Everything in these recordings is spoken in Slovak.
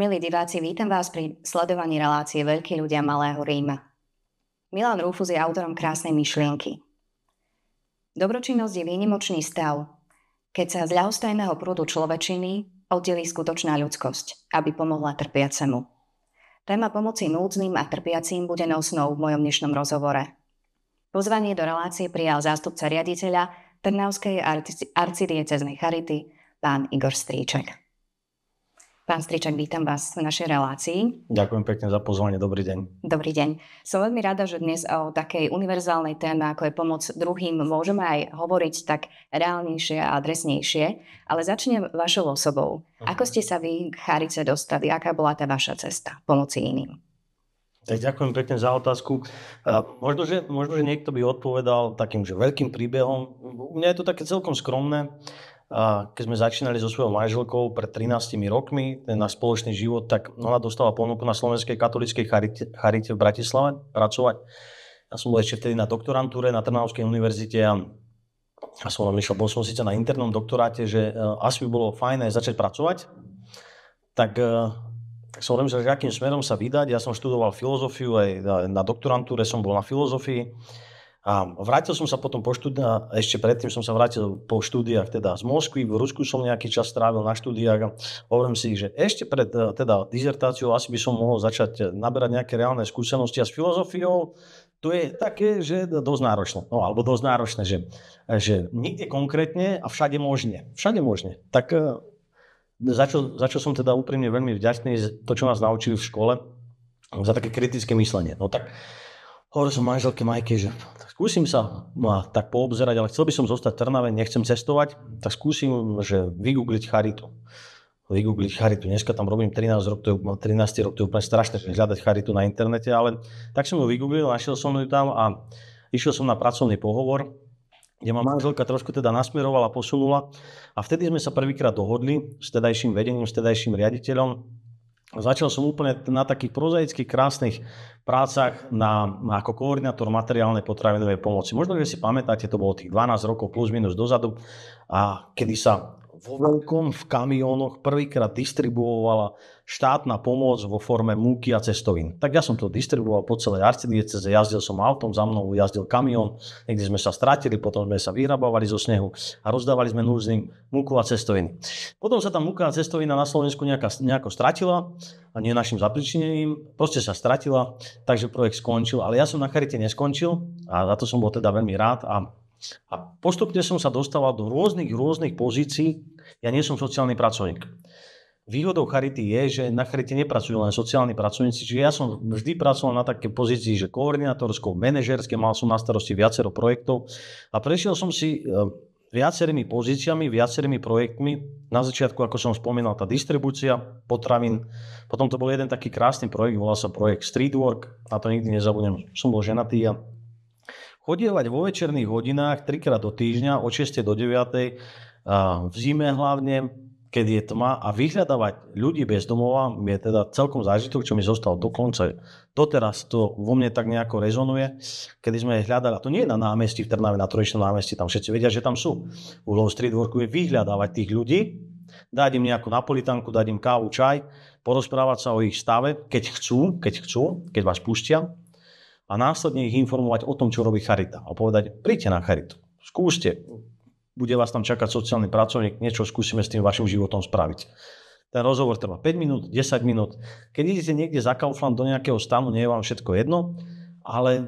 Milí diváci, vítam vás pri sledovaní relácie Veľkí ľudia Malého Ríma. Milan Rufus je autorom krásnej myšlienky. Dobročinnosť je výnimočný stav, keď sa z ľahostajného prúdu človečiny oddelí skutočná ľudskosť, aby pomohla trpiacemu. Téma pomoci núdznym a trpiacím bude nosnou v mojom dnešnom rozhovore. Pozvanie do relácie prijal zástupca riaditeľa Trnavskej arci- arcidieceznej charity, pán Igor Stríček. Pán Stričak, vítam vás v našej relácii. Ďakujem pekne za pozvanie, dobrý deň. Dobrý deň. Som veľmi rada, že dnes o takej univerzálnej téme, ako je pomoc druhým, môžeme aj hovoriť tak reálnejšie a adresnejšie, ale začnem vašou osobou. Okay. Ako ste sa vy k Charice dostali? Aká bola tá vaša cesta pomoci iným? Tak ďakujem pekne za otázku. A možno že, možno, že niekto by odpovedal takým že veľkým príbehom. U mňa je to také celkom skromné. A keď sme začínali so svojou manželkou pred 13 rokmi, ten náš spoločný život, tak ona dostala ponuku na Slovenskej katolíckej charite, charite v Bratislave pracovať. Ja som bol ešte vtedy na doktorantúre na Trnavskej univerzite a a som len myšľal, bol som síce na internom doktoráte, že e, asi by bolo fajné začať pracovať, e, tak som rozmýšľal, že akým smerom sa vydať. Ja som študoval filozofiu, aj na doktorantúre som bol na filozofii a vrátil som sa potom po štúdia, ešte predtým som sa vrátil po štúdiách teda z Moskvy, v Rusku som nejaký čas strávil na štúdiách a hovorím si, že ešte pred e, teda dizertáciou asi by som mohol začať e, naberať nejaké reálne skúsenosti a s filozofiou to je také, že dosť náročné, no alebo dosť náročné, že, e, že niekde konkrétne a všade možne, všade možne. Tak za čo, za čo som teda úprimne veľmi vďačný, to, čo nás naučili v škole, za také kritické myslenie. No tak hovoril som manželke Majke, že skúsim sa ma no tak poobzerať, ale chcel by som zostať v Trnave, nechcem cestovať, tak skúsim, že vygoogliť charitu. Vygoogliť charitu. Dneska tam robím 13 rok, to je, 13 rok, to je úplne strašné, že hľadať charitu na internete, ale tak som ju vygooglil, našiel som ju tam a išiel som na pracovný pohovor, kde ma manželka trošku teda nasmerovala, posunula a vtedy sme sa prvýkrát dohodli s tedajším vedením, s tedajším riaditeľom, Začal som úplne na takých prozaických, krásnych prácach na, ako koordinátor materiálnej potravinovej pomoci. Možno, že si pamätáte, to bolo tých 12 rokov plus minus dozadu, a kedy sa vo veľkom v kamiónoch prvýkrát distribuovala štátna pomoc vo forme múky a cestovín. Tak ja som to distribuoval po celej arcidieceze, jazdil som autom, za mnou jazdil kamión, niekde sme sa stratili, potom sme sa vyhrabávali zo snehu a rozdávali sme núzným múku a cestoviny. Potom sa tá múka a cestovina na Slovensku nejaká, nejako stratila, a nie našim zapričinením, proste sa stratila, takže projekt skončil, ale ja som na Charite neskončil a za to som bol teda veľmi rád a a postupne som sa dostával do rôznych, rôznych pozícií. Ja nie som sociálny pracovník. Výhodou Charity je, že na Charity nepracujú len sociálni pracovníci, čiže ja som vždy pracoval na také pozícii, že koordinátorskou, manažerské, mal som na starosti viacero projektov a prešiel som si e, viacerými pozíciami, viacerými projektmi. Na začiatku, ako som spomínal, tá distribúcia potravín. Potom to bol jeden taký krásny projekt, volal sa projekt Streetwork. Na to nikdy nezabudnem. Som bol ženatý a Chodievať vo večerných hodinách trikrát do týždňa od 6. do 9. v zime hlavne, keď je tma a vyhľadávať ľudí bez domova je teda celkom zážitok, čo mi zostal dokonca. Doteraz to vo mne tak nejako rezonuje, kedy sme hľadali, a to nie je na námestí v Trnave, na Trojičnom námestí, tam všetci vedia, že tam sú. Low Street Worku je vyhľadávať tých ľudí, dať im nejakú napolitanku, dať im kávu, čaj, porozprávať sa o ich stave, keď chcú, keď chcú, keď vás pustia a následne ich informovať o tom, čo robí Charita. A povedať, príďte na Charitu, skúste, bude vás tam čakať sociálny pracovník, niečo skúsime s tým vašim životom spraviť. Ten rozhovor trvá 5 minút, 10 minút. Keď idete niekde za Kaufland do nejakého stanu, nie je vám všetko jedno, ale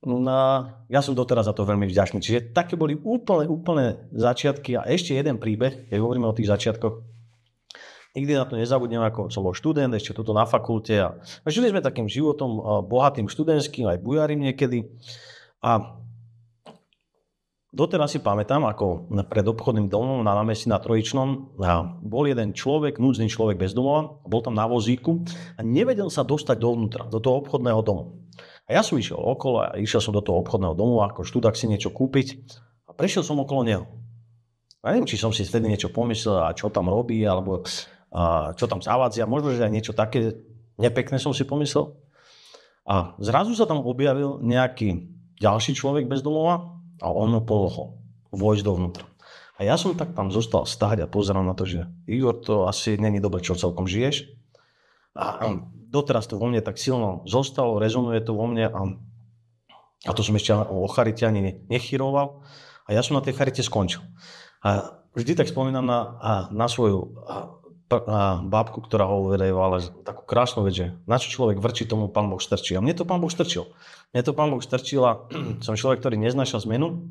no, na, ja som doteraz za to veľmi vďačný. Čiže také boli úplne, úplne začiatky a ešte jeden príbeh, keď hovoríme o tých začiatkoch, nikdy na to nezabudnem, ako som bol študent, ešte toto na fakulte. A, a žili sme takým životom eh, bohatým študentským, aj bujarým niekedy. A doteraz si pamätám, ako pred obchodným domom na námestí na Trojičnom a bol jeden človek, núdzny človek bez domova, bol tam na vozíku a nevedel sa dostať dovnútra, do toho obchodného domu. A ja som išiel okolo a išiel som do toho obchodného domu ako študák si niečo kúpiť a prešiel som okolo neho. A neviem, či som si vtedy niečo pomyslel a čo tam robí, alebo a čo tam zavadzia, možno, že aj niečo také nepekné som si pomyslel. A zrazu sa tam objavil nejaký ďalší človek bez domova a on ho pomohol vojsť dovnútra. A ja som tak tam zostal stáť a pozeral na to, že Igor, to asi není dobre, čo celkom žiješ. A doteraz to vo mne tak silno zostalo, rezonuje to vo mne a, a to som ešte o charite ani nechyroval. A ja som na tej charite skončil. A vždy tak spomínam na, na svoju bábku, ktorá ho že takú krásnu vec, že na čo človek vrčí, tomu pán Boh štrčí. A mne to pán Boh štrčil. Mne to pán Boh štrčil a som človek, ktorý neznáša zmenu.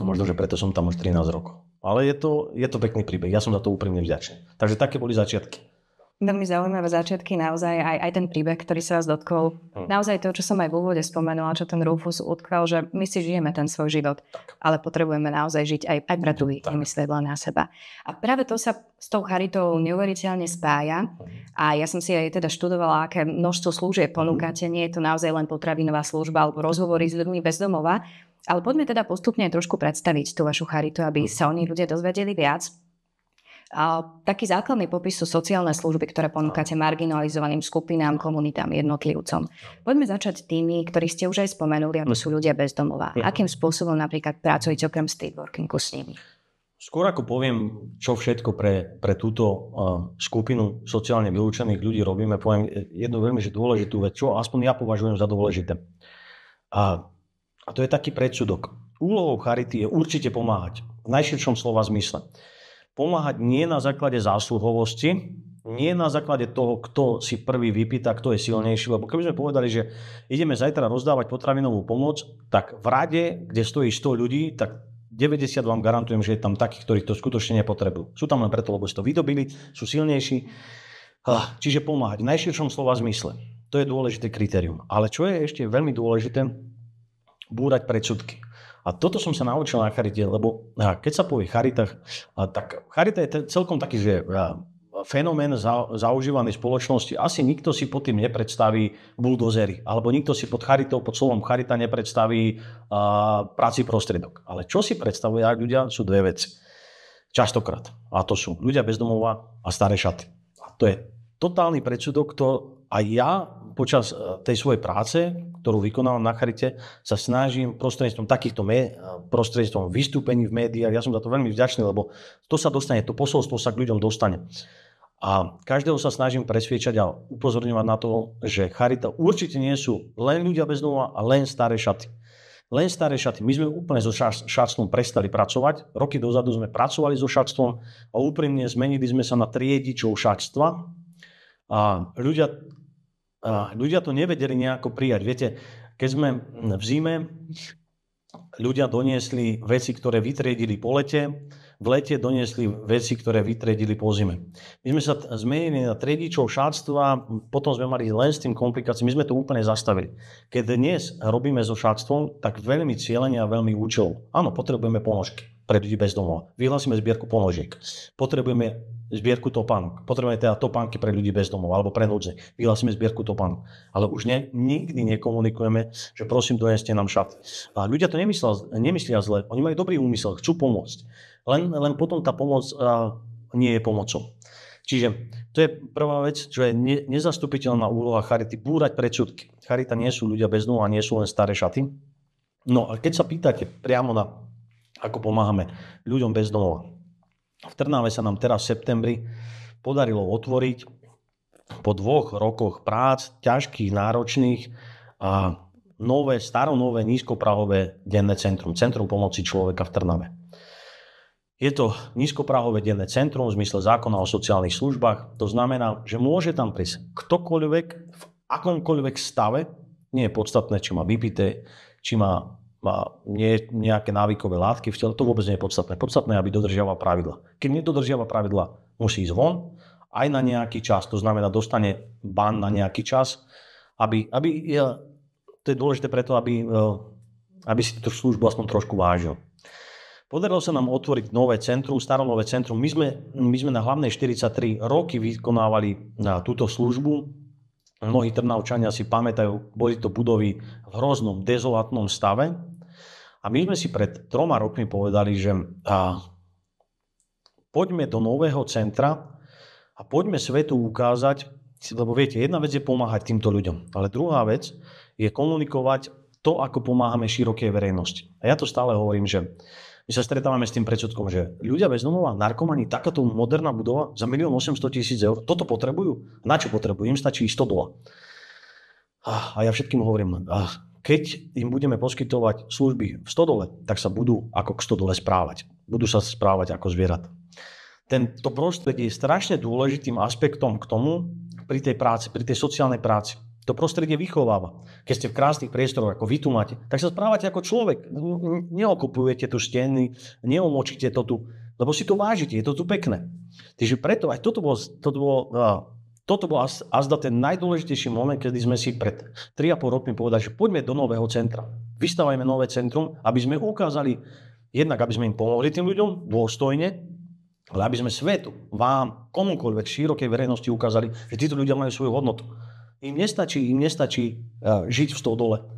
Možno, že preto som tam už 13 rokov. Ale je to, je to pekný príbeh. Ja som za to úprimne vďačný. Takže také boli začiatky veľmi zaujímavé začiatky, naozaj aj, aj ten príbeh, ktorý sa vás dotkol. Hm. Naozaj to, čo som aj v úvode spomenula, čo ten Rufus utkval, že my si žijeme ten svoj život, tak. ale potrebujeme naozaj žiť aj, aj pre druhých, nemyslieť len na seba. A práve to sa s tou charitou neuveriteľne spája. Hm. A ja som si aj teda študovala, aké množstvo služieb hm. ponúkate. Nie je to naozaj len potravinová služba alebo rozhovory s ľuďmi bez domova. Ale poďme teda postupne trošku predstaviť tú vašu charitu, aby sa oni ľudia dozvedeli viac. A taký základný popis sú sociálne služby, ktoré ponúkate marginalizovaným skupinám, komunitám, jednotlivcom. Poďme začať tými, ktorí ste už aj spomenuli, ako hm. sú ľudia bez domova. Hm. Akým spôsobom napríklad pracujete okrem street workingu s nimi? Skôr ako poviem, čo všetko pre, pre túto uh, skupinu sociálne vylúčených ľudí robíme, poviem jednu veľmi že dôležitú vec, čo aspoň ja považujem za dôležité. A, a to je taký predsudok. Úlohou Charity je určite pomáhať. V najširšom slova zmysle pomáhať nie na základe zásluhovosti, nie na základe toho, kto si prvý vypýta, kto je silnejší. Lebo keby sme povedali, že ideme zajtra rozdávať potravinovú pomoc, tak v rade, kde stojí 100 ľudí, tak 90 vám garantujem, že je tam takých, ktorí to skutočne nepotrebujú. Sú tam len preto, lebo si to vydobili, sú silnejší. Čiže pomáhať v najširšom slova zmysle. To je dôležité kritérium. Ale čo je ešte veľmi dôležité, búrať predsudky. A toto som sa naučil na charite, lebo keď sa povie Charita, tak charita je celkom taký, že fenomén za, zaužívanej spoločnosti, asi nikto si pod tým nepredstaví buldozery, alebo nikto si pod charitou, pod slovom charita nepredstaví uh, práci prostriedok. Ale čo si predstavuje ľudia, sú dve veci. Častokrát. A to sú ľudia bezdomová a staré šaty. A to je totálny predsudok, to a ja počas e, tej svojej práce, ktorú vykonávam na Charite, sa snažím prostredníctvom takýchto mé- e, prostredníctvom vystúpení v médiách, ja som za to veľmi vďačný, lebo to sa dostane, to posolstvo sa k ľuďom dostane. A každého sa snažím presviečať a upozorňovať na to, že charita určite nie sú len ľudia bez domova a len staré šaty. Len staré šaty. My sme úplne so šatstvom prestali pracovať. Roky dozadu sme pracovali so šatstvom a úprimne zmenili sme sa na triedičov šatstva. A ľudia a ľudia to nevedeli nejako prijať. Viete, keď sme v zime, ľudia doniesli veci, ktoré vytriedili po lete, v lete doniesli veci, ktoré vytriedili po zime. My sme sa zmenili na triedičov šáctva, potom sme mali len s tým komplikáciami, my sme to úplne zastavili. Keď dnes robíme so šáctvom, tak veľmi cieľenia a veľmi účelov. Áno, potrebujeme ponožky pre ľudí bez domova. Vyhlásime zbierku ponožiek. Potrebujeme zbierku topánok. Potrebujeme teda topánky pre ľudí bez domova alebo pre núdze. Vyhlásime zbierku topánok. Ale už ne, nikdy nekomunikujeme, že prosím, doneste nám šaty. A ľudia to nemyslia, nemyslia zle. Oni majú dobrý úmysel, chcú pomôcť. Len, len potom tá pomoc a, nie je pomocou. Čiže to je prvá vec, čo je ne, nezastupiteľná úloha charity, búrať predsudky. Charita nie sú ľudia bez a nie sú len staré šaty. No a keď sa pýtate priamo na ako pomáhame ľuďom bez domova. V Trnave sa nám teraz v septembri podarilo otvoriť po dvoch rokoch prác, ťažkých, náročných a nové, staronové, nízkoprahové denné centrum. Centrum pomoci človeka v Trnave. Je to nízkoprahové denné centrum v zmysle zákona o sociálnych službách. To znamená, že môže tam prísť ktokoľvek v akomkoľvek stave. Nie je podstatné, či má vypité, či má má nie, nejaké návykové látky v tele, to vôbec nie je podstatné. Podstatné je, aby dodržiaval pravidla. Keď nedodržiava pravidla, musí ísť von aj na nejaký čas, to znamená dostane ban na nejaký čas, aby, aby to je dôležité preto, aby, e, aby si túto službu aspoň trošku vážil. Podarilo sa nám otvoriť nové centrum, staronové centrum. My sme, my sme na hlavnej 43 roky vykonávali na e, túto službu. Mnohí Trnavčania si pamätajú, boli to budovy v hroznom, dezolátnom stave. A my sme si pred troma rokmi povedali, že a, poďme do nového centra a poďme svetu ukázať, lebo viete, jedna vec je pomáhať týmto ľuďom, ale druhá vec je komunikovať to, ako pomáhame širokej verejnosti. A ja to stále hovorím, že my sa stretávame s tým predsudkom, že ľudia bez domova, narkomani, takáto moderná budova za 1 800 000 eur, toto potrebujú? Na čo potrebujú? Im stačí 100 dola. A ja všetkým hovorím, keď im budeme poskytovať služby v stodole, tak sa budú ako k stodole správať. Budú sa správať ako zvierat. Tento prostredie je strašne dôležitým aspektom k tomu pri tej práci, pri tej sociálnej práci. To prostredie vychováva. Keď ste v krásnych priestoroch, ako vy tu máte, tak sa správate ako človek. Neokupujete tu steny, neomočíte to tu, lebo si to vážite, je to tu pekné. Takže preto aj toto bolo, toto bolo toto bol azda ten najdôležitejší moment, kedy sme si pred 3,5 rokmi povedali, že poďme do nového centra. Vystávajme nové centrum, aby sme ukázali, jednak aby sme im pomohli tým ľuďom dôstojne, ale aby sme svetu, vám, komukoľvek, širokej verejnosti ukázali, že títo ľudia majú svoju hodnotu. Im nestačí, im nestačí uh, žiť v stodole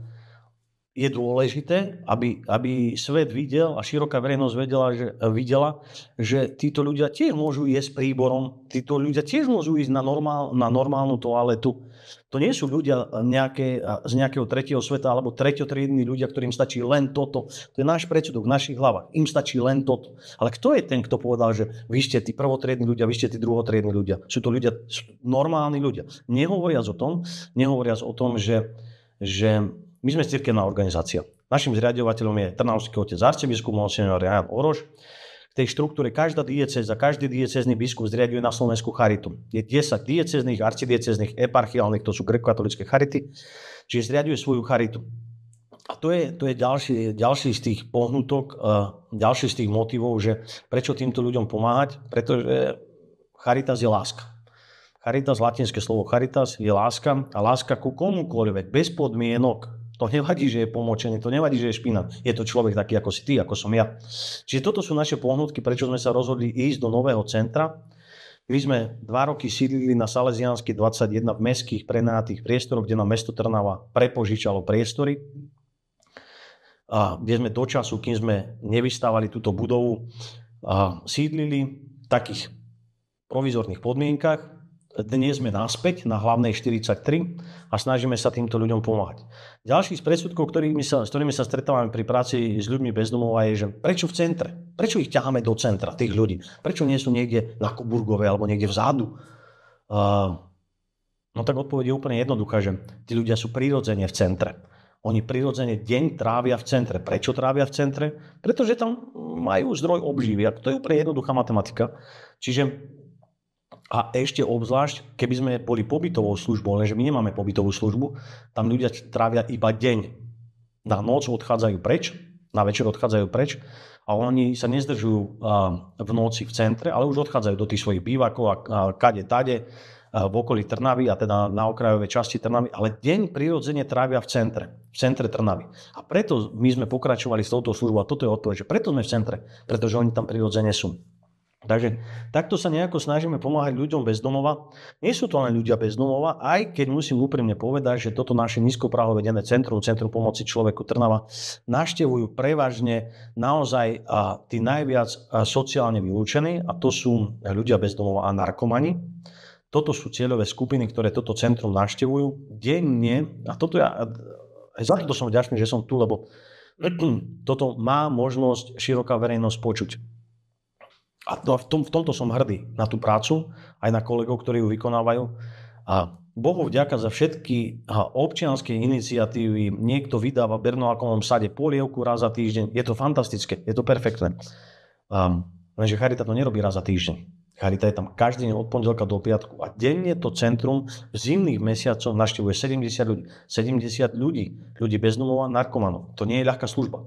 je dôležité, aby, aby svet videl a široká verejnosť vedela, že, videla, že títo ľudia tiež môžu jesť príborom, títo ľudia tiež môžu ísť na, normál, na normálnu toaletu. To nie sú ľudia eh, nejaké, eh, z nejakého tretieho sveta alebo treťotriední ľudia, ktorým stačí len toto. To je náš predsudok v našich hlavách. Im stačí len toto. Ale kto je ten, kto povedal, že vy ste tí prvotriední ľudia, vy ste tí druhotriední ľudia? Sú to ľudia, sú normálni ľudia. Nehovoriac o tom, nehovoriac o tom, že, že my sme cirkevná organizácia. Našim zriadovateľom je Trnavský otec arcibiskup Monsignor Jan Oroš. V tej štruktúre každá dieceza, každý diecezný biskup zriaduje na Slovensku charitu. Je 10 diecezných, arcidiecezných, eparchiálnych, to sú grekokatolické charity, čiže zriaduje svoju charitu. A to je, to je ďalší, ďalší z tých pohnutok, ďalší z tých motivov, že prečo týmto ľuďom pomáhať, pretože charitas je láska. Charitas, latinské slovo charitas, je láska a láska ku komukoľvek, bez podmienok, to nevadí, že je pomočený, to nevadí, že je špina. Mm. Je to človek taký ako si ty, ako som ja. Čiže toto sú naše pohnutky, prečo sme sa rozhodli ísť do nového centra. My sme dva roky sídlili na Salesiansky 21 v mestských prenátych priestoroch, kde nám mesto Trnava prepožičalo priestory. A kde sme do času, kým sme nevystávali túto budovu, a sídlili v takých provizorných podmienkach, dnes sme naspäť na hlavnej 43 a snažíme sa týmto ľuďom pomáhať. Ďalší z predsudkov, ktorými sa, s ktorými sa stretávame pri práci s ľuďmi bez domova je, že prečo v centre? Prečo ich ťaháme do centra, tých ľudí? Prečo nie sú niekde na Koburgove alebo niekde vzadu? Uh, no tak odpoveď je úplne jednoduchá, že tí ľudia sú prirodzene v centre. Oni prirodzene deň trávia v centre. Prečo trávia v centre? Pretože tam majú zdroj obživy. To je úplne jednoduchá matematika. Čiže a ešte obzvlášť, keby sme boli pobytovou službou, lenže my nemáme pobytovú službu, tam ľudia trávia iba deň. Na noc odchádzajú preč, na večer odchádzajú preč a oni sa nezdržujú v noci v centre, ale už odchádzajú do tých svojich bývakov a kade tade v okolí Trnavy a teda na okrajovej časti Trnavy, ale deň prirodzene trávia v centre, v centre Trnavy. A preto my sme pokračovali s touto službou a toto je odpoveď, že preto sme v centre, pretože oni tam prirodzene sú. Takže takto sa nejako snažíme pomáhať ľuďom bez domova. Nie sú to len ľudia bez domova, aj keď musím úprimne povedať, že toto naše nízkoprahové centrum, Centrum pomoci človeku Trnava, naštevujú prevažne naozaj a, tí najviac a, sociálne vylúčení a to sú ľudia bez domova a narkomani. Toto sú cieľové skupiny, ktoré toto centrum naštevujú denne. A toto ja, aj za to som vďačný, že som tu, lebo toto má možnosť široká verejnosť počuť a to, v, tom, v tomto som hrdý, na tú prácu, aj na kolegov, ktorí ju vykonávajú. A Bohu vďaka za všetky občianské iniciatívy. Niekto vydáva v Bernoákovom sade polievku raz za týždeň. Je to fantastické, je to perfektné. Um, lenže Charita to nerobí raz za týždeň. Charita je tam každý deň od pondelka do piatku a denne to centrum v zimných mesiacoch naštevuje 70 ľudí. 70 ľudí, ľudí bez domova, narkomanov. To nie je ľahká služba.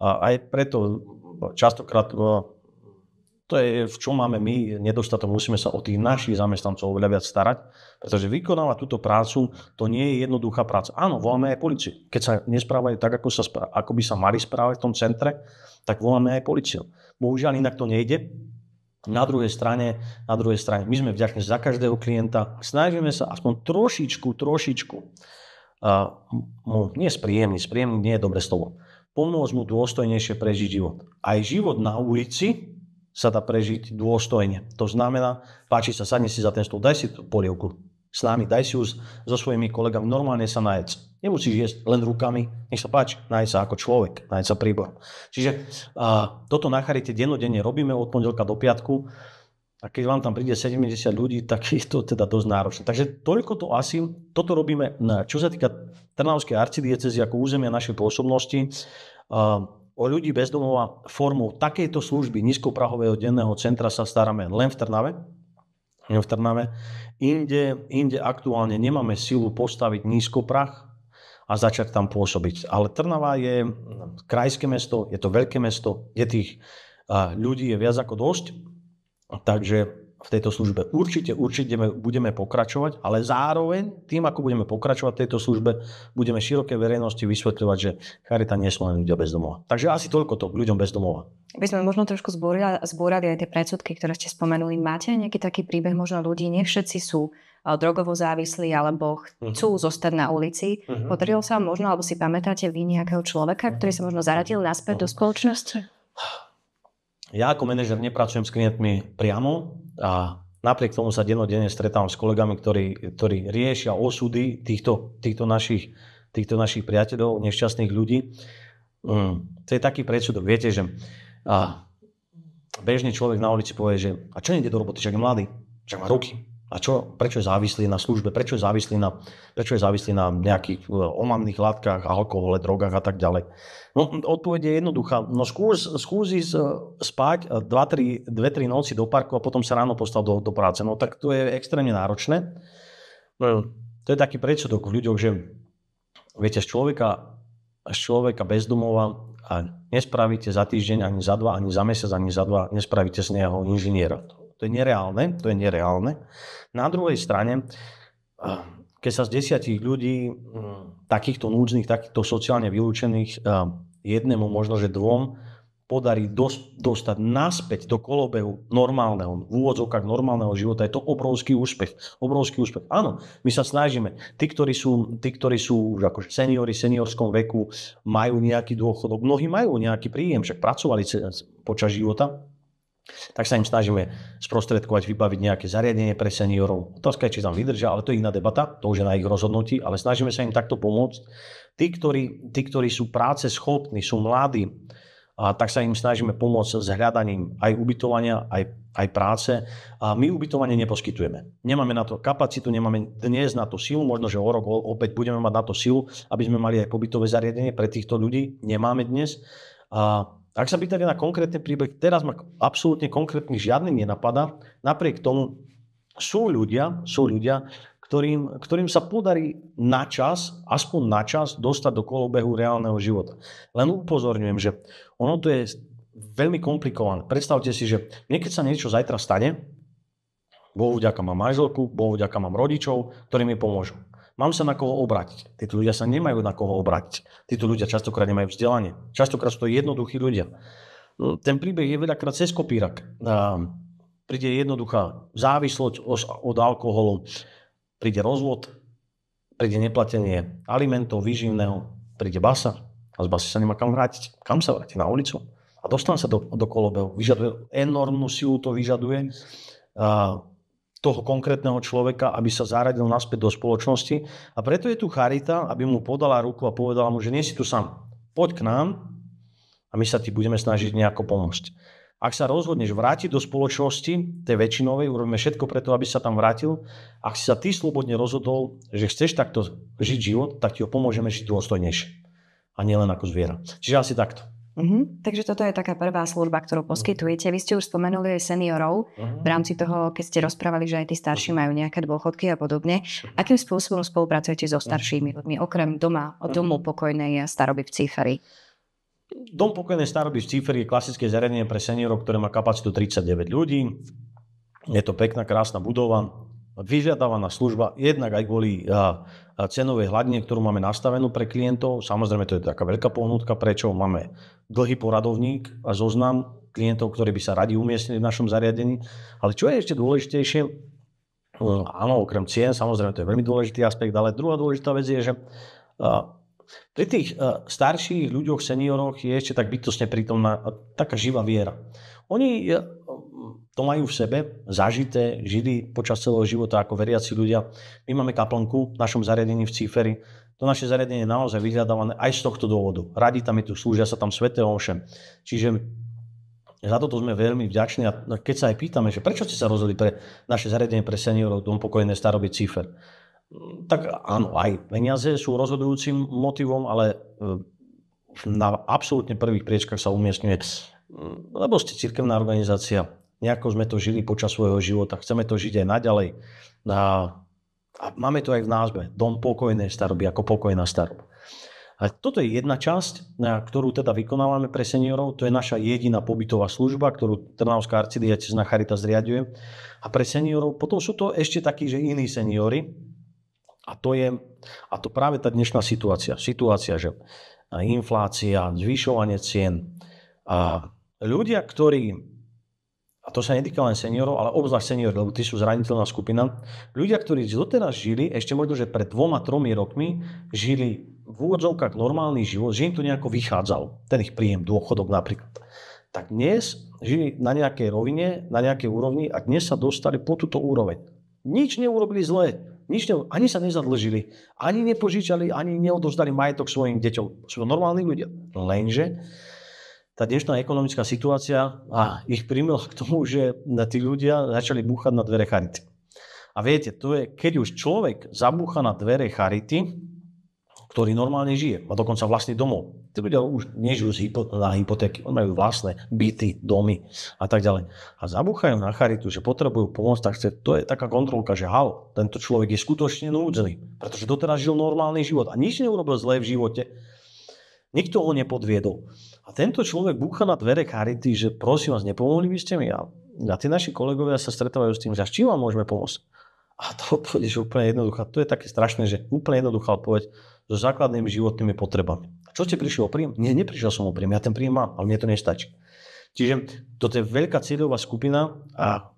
A aj preto e, častokrát e, to je, v čom máme my nedostatok. Musíme sa o tých našich zamestnancov oveľa viac starať, pretože vykonávať túto prácu, to nie je jednoduchá práca. Áno, voláme aj policiu. Keď sa nesprávajú tak, ako, sa, ako by sa mali správať v tom centre, tak voláme aj policiu. Bohužiaľ, inak to nejde, na druhej strane, na druhej strane, my sme vďační za každého klienta, snažíme sa aspoň trošičku, trošičku, uh, mu nie spríjemný, spríjemný nie je dobre slovo, pomôcť mu dôstojnejšie prežiť život. Aj život na ulici sa dá prežiť dôstojne. To znamená, páči sa, sadni si za ten stôl, daj si tú polievku s nami, daj si ju so svojimi kolegami, normálne sa najedz. Nemusíš jesť len rukami, nech sa páči, najed sa ako človek, najed sa príbor. Čiže a, toto na Charite dennodenne robíme od pondelka do piatku a keď vám tam príde 70 ľudí, tak je to teda dosť náročné. Takže toľko to asi, toto robíme, na, čo sa týka Trnavskej arcidiecezy ako územia našej pôsobnosti, a, o ľudí bezdomova formou takejto služby nízkoprahového denného centra sa staráme len v Trnave. Len v Trnave. Inde, inde aktuálne nemáme silu postaviť prach a začať tam pôsobiť. Ale Trnava je krajské mesto, je to veľké mesto, je tých ľudí je viac ako dosť, takže v tejto službe. Určite, určite budeme pokračovať, ale zároveň tým, ako budeme pokračovať v tejto službe, budeme širokej verejnosti vysvetľovať, že charita nie sú len ľudia bez domova. Takže asi toľko to, ľuďom bez domova. By sme možno trošku zbúrali, aj tie predsudky, ktoré ste spomenuli. Máte nejaký taký príbeh možno ľudí? Nie všetci sú eh, drogovo závislí alebo mhm. chcú uh-huh. zostať na ulici. Uh-huh. Podarilo sa vám možno, alebo si pamätáte vy nejakého človeka, mhm. ktorý sa možno zaradil naspäť uh-huh. do spoločnosti? ja ako manažer nepracujem s klientmi priamo a napriek tomu sa dennodenne stretávam s kolegami, ktorí, ktorí riešia osudy týchto, týchto, našich, týchto našich priateľov, nešťastných ľudí. Mm, to je taký predsudok. Viete, že a, bežný človek na ulici povie, že a čo nejde do roboty, však je mladý, že má ruky, a čo, prečo je závislý na službe, prečo je závislý na, prečo je závislý na nejakých e, omamných látkach, alkohole, drogách a tak ďalej. No, odpoveď je jednoduchá. No skús, skús ísť e, spať 2-3 e, noci do parku a potom sa ráno postav do, do práce. No tak to je extrémne náročné. No, to je taký predsudok v ľuďoch, že viete, z človeka, z človeka bezdomova a nespravíte za týždeň, ani za dva, ani za mesiac, ani za dva, nespravíte z neho inžiniera to je nereálne, to je nereálne. Na druhej strane, keď sa z desiatich ľudí, takýchto núdznych, takýchto sociálne vylúčených, jednému, možno že dvom, podarí dos- dostať naspäť do kolobehu normálneho, v úvodzovkách normálneho života. Je to obrovský úspech. Obrovský úspech. Áno, my sa snažíme. Tí, ktorí sú, tí, ktorí sú už akože seniori, seniorskom veku, majú nejaký dôchodok. Mnohí majú nejaký príjem, však pracovali počas života tak sa im snažíme sprostredkovať, vybaviť nejaké zariadenie pre seniorov. Otázka je, či tam vydržia, ale to je iná debata, to už je na ich rozhodnutí, ale snažíme sa im takto pomôcť. Tí, ktorí, tí, ktorí sú práce schopní, sú mladí, a tak sa im snažíme pomôcť s hľadaním aj ubytovania, aj, aj práce. A my ubytovanie neposkytujeme. Nemáme na to kapacitu, nemáme dnes na to silu, možno, že o rok opäť budeme mať na to silu, aby sme mali aj pobytové zariadenie pre týchto ľudí. Nemáme dnes. A ak sa pýtate na konkrétny príbeh, teraz ma absolútne konkrétny žiadny nenapadá. Napriek tomu sú ľudia, sú ľudia, ktorým, ktorým sa podarí na čas, aspoň na čas, dostať do kolobehu reálneho života. Len upozorňujem, že ono to je veľmi komplikované. Predstavte si, že niekedy keď sa niečo zajtra stane, Bohu vďaka mám manželku, Bohu vďaka mám rodičov, ktorí mi pomôžu. Mám sa na koho obrátiť. Títo ľudia sa nemajú na koho obrátiť. Títo ľudia častokrát nemajú vzdelanie. Častokrát sú to jednoduchí ľudia. No, ten príbeh je veľakrát cez kopírak. Príde jednoduchá závislosť od alkoholu, príde rozvod, príde neplatenie alimentov, výživného, príde basa a z basy sa nemá kam vrátiť. Kam sa vráti? Na ulicu. A dostane sa do, do kolobehu. Vyžaduje enormnú silu, to vyžaduje. A toho konkrétneho človeka, aby sa zaradil naspäť do spoločnosti. A preto je tu Charita, aby mu podala ruku a povedala mu, že nie si tu sám. Poď k nám a my sa ti budeme snažiť nejako pomôcť. Ak sa rozhodneš vrátiť do spoločnosti, tej väčšinovej, urobíme všetko preto, aby sa tam vrátil. Ak si sa ty slobodne rozhodol, že chceš takto žiť život, tak ti ho pomôžeme žiť dôstojnejšie. A nielen ako zviera. Čiže asi takto. Uh-huh. Takže toto je taká prvá služba, ktorú no. poskytujete. Vy ste už spomenuli aj seniorov uh-huh. v rámci toho, keď ste rozprávali, že aj tí starší mhm. majú nejaké dôchodky a podobne. Akým spôsobom spolupracujete so staršími ľuďmi, okrem doma, od domu pokojnej staroby v cifery? Dom pokojnej staroby v cifery je klasické zariadenie pre seniorov, ktoré má kapacitu 39 ľudí. Je to pekná, krásna budova, vyžiadávaná služba, jednak aj kvôli uh, cenovej hladine, ktorú máme nastavenú pre klientov. Samozrejme, to je taká veľká ponúdka, prečo máme dlhý poradovník a zoznam klientov, ktorí by sa radi umiestnili v našom zariadení. Ale čo je ešte dôležitejšie, no, áno, okrem cien, samozrejme, to je veľmi dôležitý aspekt, ale druhá dôležitá vec je, že pri tých starších ľuďoch, senioroch je ešte tak bytosne prítomná taká živá viera. Oni to majú v sebe zažité Židy počas celého života ako veriaci ľudia. My máme kaplnku v našom zariadení v Cíferi. To naše zariadenie je naozaj vyhľadávané aj z tohto dôvodu. Radi tam je tu, slúžia sa tam sveté omše. Čiže za toto sme veľmi vďační a keď sa aj pýtame, že prečo ste sa rozhodli pre naše zariadenie pre seniorov Dom pokojné staroby Cifer, tak áno, aj peniaze sú rozhodujúcim motivom, ale e, na absolútne prvých priečkach sa umiestňuje lebo ste cirkevná organizácia, nejako sme to žili počas svojho života. Chceme to žiť aj naďalej. No a, a máme to aj v názve. Dom pokojnej staroby, ako pokojná staroba. A toto je jedna časť, ktorú teda vykonávame pre seniorov. To je naša jediná pobytová služba, ktorú Trnavská arcidiecezna Charita zriaduje. A pre seniorov, potom sú to ešte takí, že iní seniory. A to je a to práve tá dnešná situácia. Situácia, že inflácia, zvyšovanie cien. A ľudia, ktorí a to sa netýka len seniorov, ale obzvlášť seniorov, lebo tí sú zraniteľná skupina, ľudia, ktorí doteraz žili, ešte možno, že pred dvoma, tromi rokmi, žili v úvodzovkách normálny život, že im to nejako vychádzalo, ten ich príjem, dôchodok napríklad. Tak dnes žili na nejakej rovine, na nejakej úrovni a dnes sa dostali po túto úroveň. Nič neurobili zle, nič ne, ani sa nezadlžili, ani nepožičali, ani neodozdali majetok svojim deťom. Sú normálni ľudia. Lenže tá dnešná ekonomická situácia a ich primela k tomu, že tí ľudia začali búchať na dvere charity. A viete, to je, keď už človek zabúcha na dvere charity, ktorý normálne žije, má dokonca vlastný domov. Tí ľudia už nežijú hypo- na hypotéky, oni majú vlastné byty, domy a tak ďalej. A zabúchajú na charitu, že potrebujú pomoc, tak chce, to je taká kontrolka, že halo, tento človek je skutočne núdzený, pretože doteraz žil normálny život a nič neurobil zlé v živote. Nikto ho nepodviedol tento človek búcha na dvere karity, že prosím vás, nepomohli by ste mi? A, a tie naši kolegovia sa stretávajú s tým, že s čím vám môžeme pomôcť? A to odpoveď je úplne jednoduchá. To je také strašné, že úplne jednoduchá odpoveď so základnými životnými potrebami. A čo ste prišli o príjem? Nie, neprišiel som o príjem. Ja ten príjem mám, ale mne to nestačí. Čiže toto je veľká cieľová skupina, a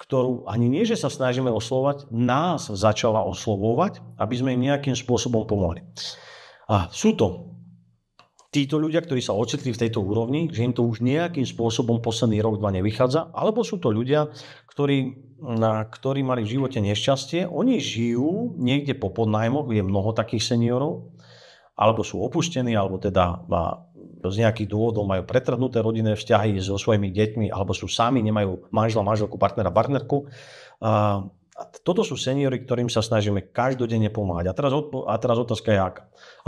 ktorú ani nie, že sa snažíme oslovať, nás začala oslovovať, aby sme im nejakým spôsobom pomohli. A sú to títo ľudia, ktorí sa ocitli v tejto úrovni, že im to už nejakým spôsobom posledný rok, dva nevychádza, alebo sú to ľudia, ktorí, na, ktorí mali v živote nešťastie, oni žijú niekde po podnajmoch, je mnoho takých seniorov, alebo sú opustení, alebo teda má, z nejakých dôvodov majú pretrhnuté rodinné vzťahy so svojimi deťmi, alebo sú sami, nemajú manžela, manželku, partnera, partnerku. A, a toto sú seniory, ktorým sa snažíme každodenne pomáhať. A teraz, odpo- a teraz otázka je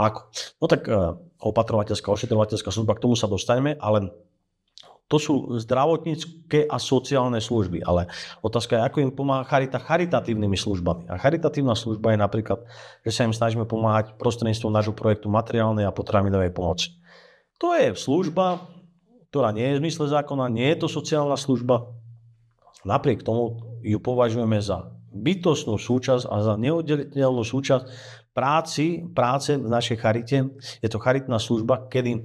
Ako? No tak e, opatrovateľská, ošetrovateľská služba, k tomu sa dostaneme, ale to sú zdravotnícke a sociálne služby, ale otázka je, ako im pomáha charita charitatívnymi službami. A charitatívna služba je napríklad, že sa im snažíme pomáhať prostredníctvom nášho projektu materiálnej a potravinovej pomoci. To je služba, ktorá nie je v zmysle zákona, nie je to sociálna služba. Napriek tomu ju považujeme za bytostnú súčasť a za neoddeliteľnú súčasť práci, práce v našej charite. Je to charitná služba, kedy,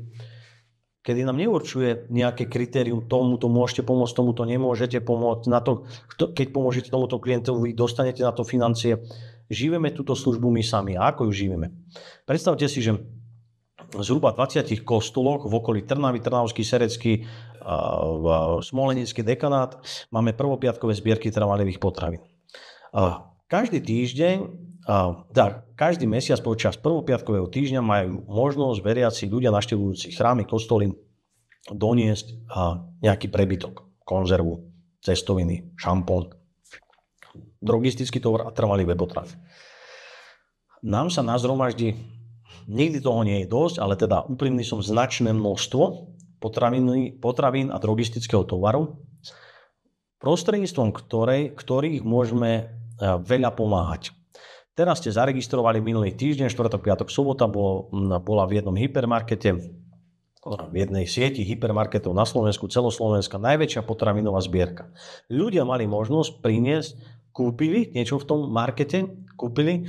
kedy nám neurčuje nejaké kritérium tomu, to môžete pomôcť, tomu to nemôžete pomôcť. Na to, keď pomôžete tomuto klientovi, dostanete na to financie. Živíme túto službu my sami. A ako ju živíme? Predstavte si, že zhruba 20 kostoloch v okolí Trnavy, Trnavský, Serecký, smolenický dekanát máme prvopiatkové zbierky trvalivých potravín. Každý týždeň tak, každý mesiac počas prvopiatkového týždňa majú možnosť veriaci ľudia naštevujúci chrámy, kostoly doniesť nejaký prebytok, konzervu, cestoviny, šampón, drogistický tovar a trvalý webotrav. Nám sa na nazromaždí, nikdy toho nie je dosť, ale teda úprimný som značné množstvo potravín, potravín a drogistického tovaru, prostredníctvom ktorej, ktorých môžeme veľa pomáhať. Teraz ste zaregistrovali minulý týždeň, 4. piatok, sobota bolo, bola v jednom hypermarkete, v jednej sieti hypermarketov na Slovensku, celoslovenská, najväčšia potravinová zbierka. Ľudia mali možnosť priniesť, kúpili niečo v tom markete, kúpili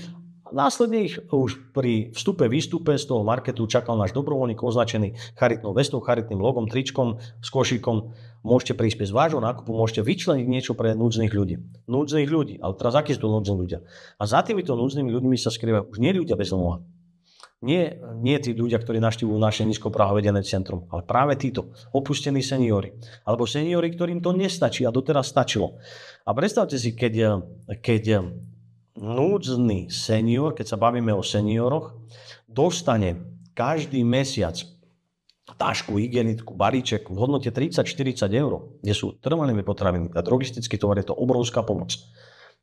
Následne ich už pri vstupe, výstupe z toho marketu čakal náš dobrovoľník označený charitnou vestou, charitným logom, tričkom, s košíkom. Môžete prispieť z vášho nákupu, môžete vyčleniť niečo pre núdznych ľudí. Núdznych ľudí, ale teraz aký sú to núdzni ľudia? A za týmito núdznymi ľuďmi sa skrývajú už nie ľudia bez domova. Nie, nie tí ľudia, ktorí naštívujú naše nízkoprahovedené centrum, ale práve títo, opustení seniory. Alebo seniory, ktorým to nestačí a doteraz stačilo. A predstavte si, keď, keď núdzny senior, keď sa bavíme o senioroch, dostane každý mesiac tašku, hygienitku, balíček v hodnote 30-40 eur, kde sú trvané potraviny a drogistický tovar, je to obrovská pomoc.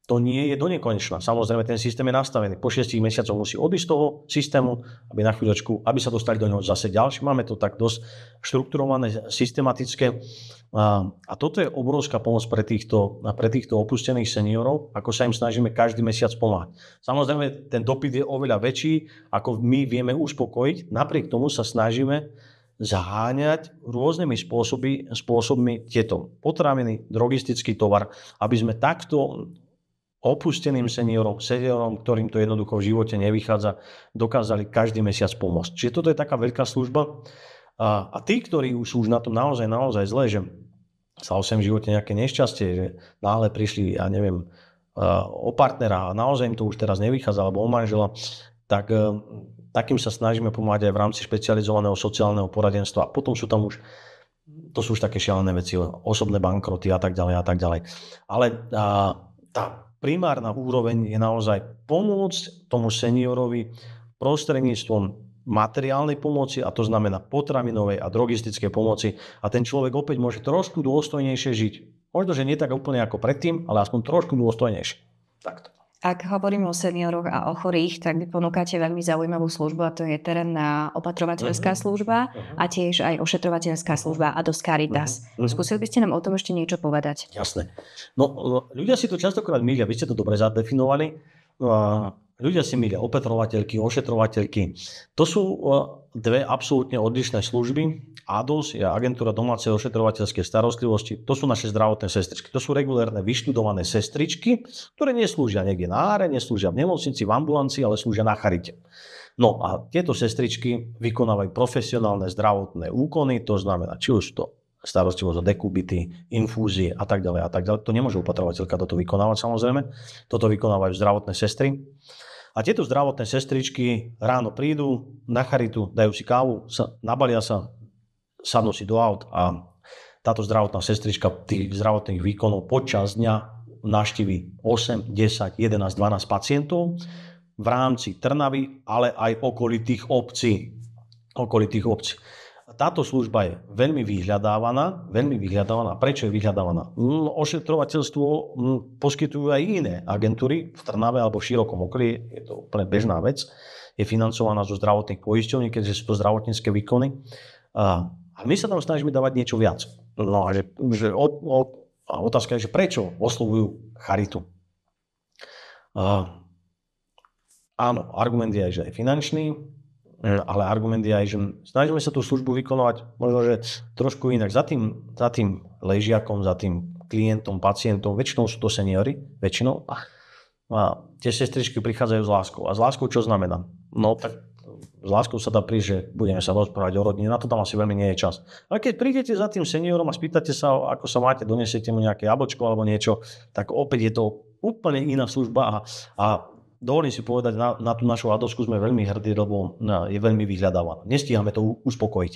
To nie je do nekonečna. Samozrejme, ten systém je nastavený. Po 6 mesiacoch musí odísť z toho systému, aby na chvíľočku, aby sa dostali do neho zase ďalší. Máme to tak dosť štrukturované, systematické. A, a toto je obrovská pomoc pre týchto, pre týchto opustených seniorov, ako sa im snažíme každý mesiac pomáhať. Samozrejme, ten dopyt je oveľa väčší, ako my vieme uspokojiť. Napriek tomu sa snažíme zaháňať rôznymi spôsoby, spôsobmi tieto potraviny, drogistický tovar, aby sme takto opusteným seniorom, seniorom, ktorým to jednoducho v živote nevychádza, dokázali každý mesiac pomôcť. Čiže toto je taká veľká služba. A, a tí, ktorí už sú už na tom naozaj, naozaj zle, že sa o sem v živote nejaké nešťastie, že náhle prišli, ja neviem, o partnera a naozaj im to už teraz nevychádza, alebo o manžela, tak e, takým sa snažíme pomáhať aj v rámci špecializovaného sociálneho poradenstva. A potom sú tam už to sú už také šialené veci, osobné bankroty a tak ďalej a tak ďalej. Ale a, tá primárna úroveň je naozaj pomôcť tomu seniorovi prostredníctvom materiálnej pomoci, a to znamená potravinovej a drogistickej pomoci. A ten človek opäť môže trošku dôstojnejšie žiť. Možno, že nie tak úplne ako predtým, ale aspoň trošku dôstojnejšie. Takto. Ak hovoríme o senioroch a o chorých, tak vy ponúkate veľmi zaujímavú službu a to je terénna opatrovateľská uh-huh. služba uh-huh. a tiež aj ošetrovateľská služba a dosť Caritas. Uh-huh. Mhm. Skúsili by ste nám o tom ešte niečo povedať? Jasné. No, ľudia si to častokrát milia, vy ste to dobre zadefinovali. No a Ľudia si milia opetrovateľky, ošetrovateľky. To sú e, dve absolútne odlišné služby. ADOS je agentúra domácej ošetrovateľskej starostlivosti. To sú naše zdravotné sestričky. To sú regulérne vyštudované sestričky, ktoré neslúžia niekde na áre, neslúžia v nemocnici, v ambulancii, ale slúžia na charite. No a tieto sestričky vykonávajú profesionálne zdravotné úkony, to znamená, či už to starostlivosť o dekubity, infúzie a tak ďalej a tak ďalej. To nemôže upatrovateľka toto vykonávať samozrejme. Toto vykonávajú zdravotné sestry. A tieto zdravotné sestričky ráno prídu na charitu, dajú si kávu, sa, nabalia sa, sadnú si do aut a táto zdravotná sestrička tých zdravotných výkonov počas dňa naštívi 8, 10, 11, 12 pacientov v rámci Trnavy, ale aj okolitých obcí. Okolitých obcí táto služba je veľmi vyhľadávaná, veľmi vyhľadávaná. Prečo je vyhľadávaná? Ošetrovateľstvo poskytujú aj iné agentúry v Trnave alebo v širokom okolí, je to úplne bežná vec. Je financovaná zo zdravotných poisťovní, keďže sú to zdravotnícke výkony. A my sa tam snažíme dávať niečo viac. No a, že, že od, od, a otázka je, že prečo oslovujú charitu? A, áno, argument je aj, že je finančný, E, ale argument je aj, že snažíme sa tú službu vykonovať možno, že trošku inak. Za tým, za tým ležiakom, za tým klientom, pacientom, väčšinou sú to seniory, väčšinou. A tie sestričky prichádzajú s láskou. A s láskou čo znamená? No tak s láskou sa dá prísť, že budeme sa rozprávať o rodine, na to tam asi veľmi nie je čas. Ale keď prídete za tým seniorom a spýtate sa, ako sa máte, donesiete mu nejaké jablčko alebo niečo, tak opäť je to úplne iná služba a, a dovolím si povedať, na, na tú našu ladovsku sme veľmi hrdí, lebo na, je veľmi vyhľadávaná. Nestíhame to uspokojiť.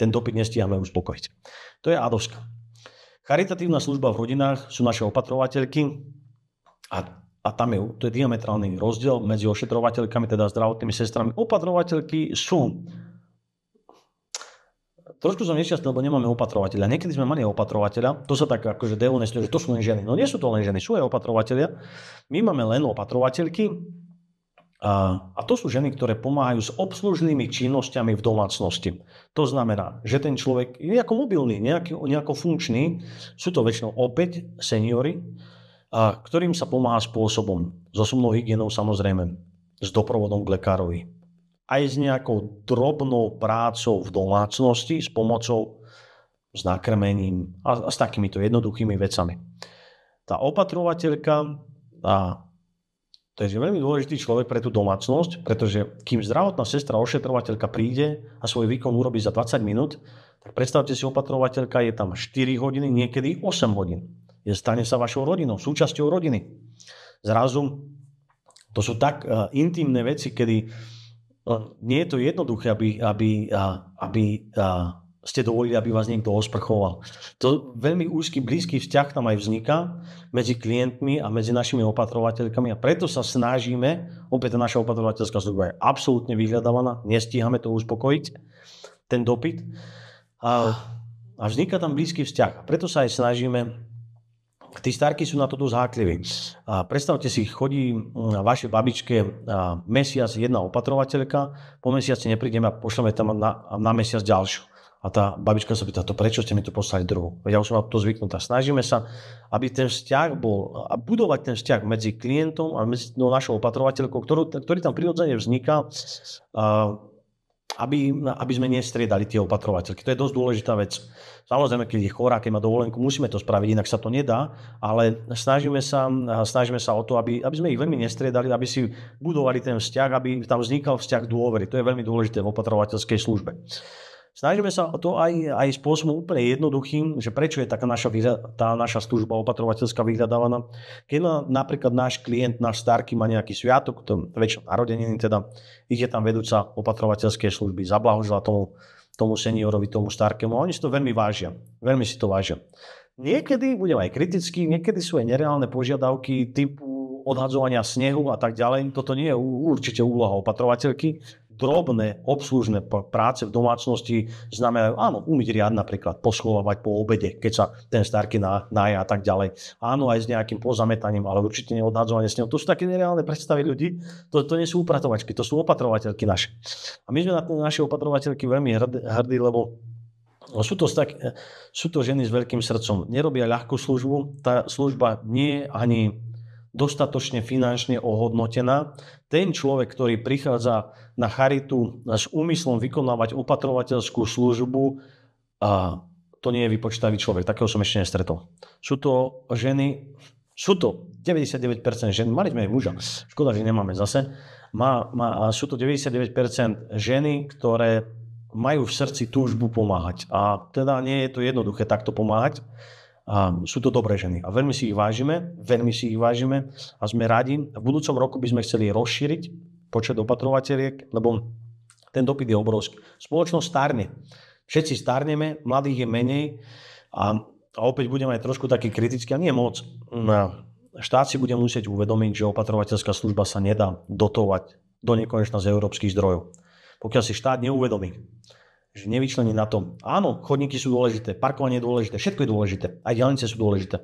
Ten dopyt nestíhame uspokojiť. To je Adovska. Charitatívna služba v rodinách sú naše opatrovateľky a, a tam je, to je diametrálny rozdiel medzi ošetrovateľkami, teda zdravotnými sestrami. Opatrovateľky sú trošku som nešťastný, lebo nemáme opatrovateľa. Niekedy sme mali opatrovateľa, to sa tak akože deonestňuje, že to sú len ženy. No nie sú to len ženy, sú aj opatrovateľia. My máme len opatrovateľky, a, a to sú ženy, ktoré pomáhajú s obslužnými činnosťami v domácnosti. To znamená, že ten človek je nejako mobilný, nejako, nejako funkčný. Sú to väčšinou opäť seniory, a, ktorým sa pomáha spôsobom. so osobnou hygienou samozrejme, s doprovodom k lekárovi aj s nejakou drobnou prácou v domácnosti, s pomocou, s nakrmením a, s takýmito jednoduchými vecami. Tá opatrovateľka, tá, to je veľmi dôležitý človek pre tú domácnosť, pretože kým zdravotná sestra ošetrovateľka príde a svoj výkon urobí za 20 minút, tak predstavte si, opatrovateľka je tam 4 hodiny, niekedy 8 hodín. Je, stane sa vašou rodinou, súčasťou rodiny. Zrazu to sú tak uh, intimné veci, kedy nie je to jednoduché, aby, aby, aby ste dovolili, aby vás niekto osprchoval. To veľmi úzky, blízky vzťah tam aj vzniká medzi klientmi a medzi našimi opatrovateľkami a preto sa snažíme, opäť naša opatrovateľská služba je absolútne vyhľadávaná, nestíhame to uspokojiť, ten dopyt. A, a vzniká tam blízky vzťah. Preto sa aj snažíme Tí starky sú na to dosť hákliví. A predstavte si, chodí na vašej babičke mesiac jedna opatrovateľka, po mesiaci neprídeme a pošleme tam na, na mesiac ďalšiu. A tá babička sa pýta, to prečo ste mi to poslali druhú? ja už som to zvyknutá. Snažíme sa, aby ten vzťah bol, a budovať ten vzťah medzi klientom a medzi no, našou opatrovateľkou, ktorú, ktorý tam prirodzene vzniká aby, aby sme nestriedali tie opatrovateľky. To je dosť dôležitá vec. Samozrejme, keď je chorá, keď má dovolenku, musíme to spraviť, inak sa to nedá, ale snažíme sa, snažíme sa o to, aby, aby sme ich veľmi nestriedali, aby si budovali ten vzťah, aby tam vznikal vzťah dôvery. To je veľmi dôležité v opatrovateľskej službe. Snažíme sa to aj, aj spôsobom úplne jednoduchým, že prečo je taká naša, tá naša služba opatrovateľská vyhľadávaná. Keď na, napríklad náš klient, náš starky má nejaký sviatok, to väčšinou narodeniny teda, ich je tam vedúca opatrovateľskej služby, zablahožila tomu, tomu seniorovi, tomu starkému. oni si to veľmi vážia, veľmi si to vážia. Niekedy budem aj kritický, niekedy sú aj nereálne požiadavky typu odhadzovania snehu a tak ďalej. Toto nie je určite úloha opatrovateľky drobné obslužné práce v domácnosti znamenajú, áno, umyť riad napríklad, poschovávať po obede, keď sa ten starky náje a tak ďalej. Áno, aj s nejakým pozametaním, ale určite neodhadzovanie s ním. To sú také nereálne predstavy ľudí. To, to nie sú upratovačky, to sú opatrovateľky naše. A my sme na naše opatrovateľky veľmi hrdí, lebo sú to, tak, sú to ženy s veľkým srdcom. Nerobia ľahkú službu. Tá služba nie je ani dostatočne finančne ohodnotená. Ten človek, ktorý prichádza na charitu s úmyslom vykonávať opatrovateľskú službu, a to nie je vypočítavý človek. Takého som ešte nestretol. Sú to ženy, sú to 99% žen, mali sme aj muža, škoda, že nemáme zase, má, má, sú to 99% ženy, ktoré majú v srdci túžbu pomáhať. A teda nie je to jednoduché takto pomáhať. Um, sú to dobré ženy a veľmi si ich vážime, veľmi si ich vážime a sme radi. V budúcom roku by sme chceli rozšíriť počet opatrovateľiek, lebo ten dopyt je obrovský. Spoločnosť starne. Všetci starneme, mladých je menej a, a opäť budeme aj trošku taký kritický, a nie moc. No, štát si bude musieť uvedomiť, že opatrovateľská služba sa nedá dotovať do nekonečna z európskych zdrojov. Pokiaľ si štát neuvedomí, že nevyčlení na tom. Áno, chodníky sú dôležité, parkovanie je dôležité, všetko je dôležité, aj diálnice sú dôležité.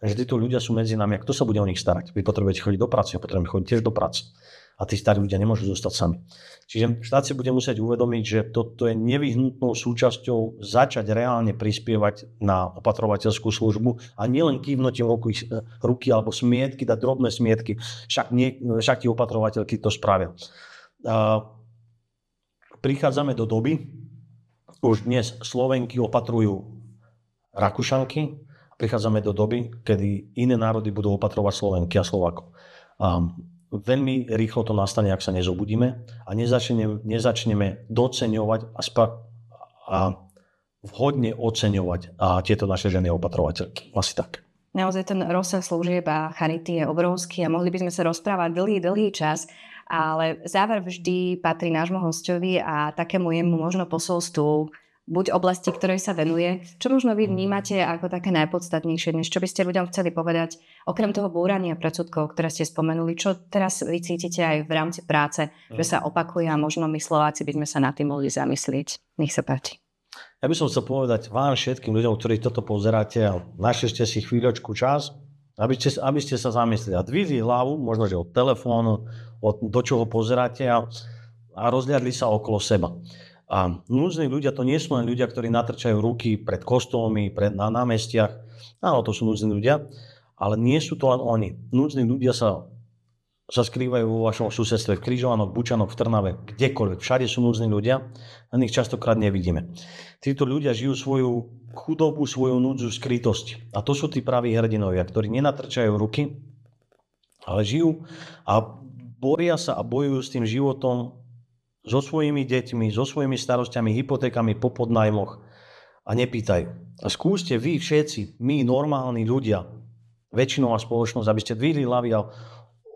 Že títo ľudia sú medzi nami a kto sa bude o nich starať? Vy potrebujete chodiť do práce, ja potrebujem chodiť tiež do práce. A tí starí ľudia nemôžu zostať sami. Čiže štát si bude musieť uvedomiť, že toto je nevyhnutnou súčasťou začať reálne prispievať na opatrovateľskú službu a nielen kývnutím ruky, ruky alebo smietky, dať drobné smietky, však, nie, však tí opatrovateľky to spravia. Uh, prichádzame do doby, už dnes Slovenky opatrujú Rakúšanky. Prichádzame do doby, kedy iné národy budú opatrovať Slovenky a Slovako. A veľmi rýchlo to nastane, ak sa nezobudíme a nezačneme, nezačneme doceňovať a, spra- a vhodne oceňovať a tieto naše ženy opatrovateľky. Asi tak. Naozaj ten rozsah služieb a charity je obrovský a mohli by sme sa rozprávať dlhý, dlhý čas, ale záver vždy patrí nášmu hostovi a takému jemu možno posolstvu buď oblasti, ktorej sa venuje, čo možno vy vnímate ako také najpodstatnejšie, dnes čo by ste ľuďom chceli povedať, okrem toho búrania predsudkov, ktoré ste spomenuli, čo teraz vy cítite aj v rámci práce, že sa opakuje a možno my Slováci by sme sa nad tým mohli zamyslieť. Nech sa páči. Ja by som chcel povedať vám všetkým ľuďom, ktorí toto pozeráte a našli ste si chvíľočku čas, aby ste, aby ste sa zamysleli a dvihli hlavu, možno že od telefónu, od, do čoho pozeráte a, a rozhľadli sa okolo seba. A núzni ľudia to nie sú len ľudia, ktorí natrčajú ruky pred kostolmi, pred, na námestiach. Áno, to sú núzni ľudia, ale nie sú to len oni. Núzni ľudia sa sa skrývajú vo vašom susedstve, v Kryžovanok, Bučanoch, v Trnave, kdekoľvek. Všade sú núzni ľudia, len ich častokrát nevidíme. Títo ľudia žijú svoju chudobu, svoju núdzu, skrytosť. A to sú tí praví hrdinovia, ktorí nenatrčajú ruky, ale žijú a boria sa a bojujú s tým životom so svojimi deťmi, so svojimi starostiami, hypotékami, po podnajmoch a nepýtajú. A skúste vy všetci, my normálni ľudia, väčšinová spoločnosť, aby ste dvihli hlavy a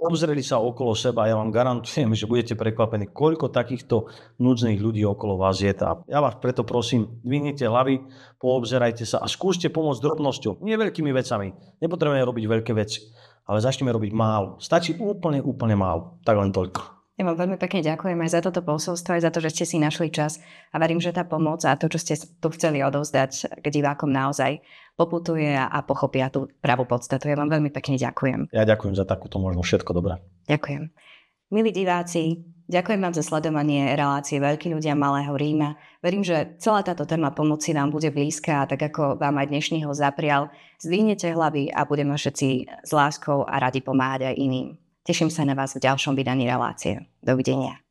Obzreli sa okolo seba, ja vám garantujem, že budete prekvapení, koľko takýchto núdznych ľudí okolo vás je. A ja vás preto prosím, dvihnite hlavy, poobzerajte sa a skúste pomôcť drobnosťou, nie veľkými vecami. Nepotrebujeme robiť veľké veci, ale začneme robiť málo. Stačí úplne, úplne málo. Tak len toľko. Ja vám veľmi pekne ďakujem aj za toto posolstvo, aj za to, že ste si našli čas a verím, že tá pomoc a to, čo ste tu chceli odovzdať k divákom naozaj poputuje a pochopia tú pravú podstatu. Ja vám veľmi pekne ďakujem. Ja ďakujem za takúto možnosť. Všetko dobré. Ďakujem. Milí diváci, ďakujem vám za sledovanie relácie Veľkí ľudia Malého Ríma. Verím, že celá táto téma pomoci nám bude blízka a tak ako vám aj dnešný ho zaprial, zdvihnete hlavy a budeme všetci s láskou a radi pomáhať aj iným. Teším sa na vás v ďalšom vydaní relácie. Dovidenia.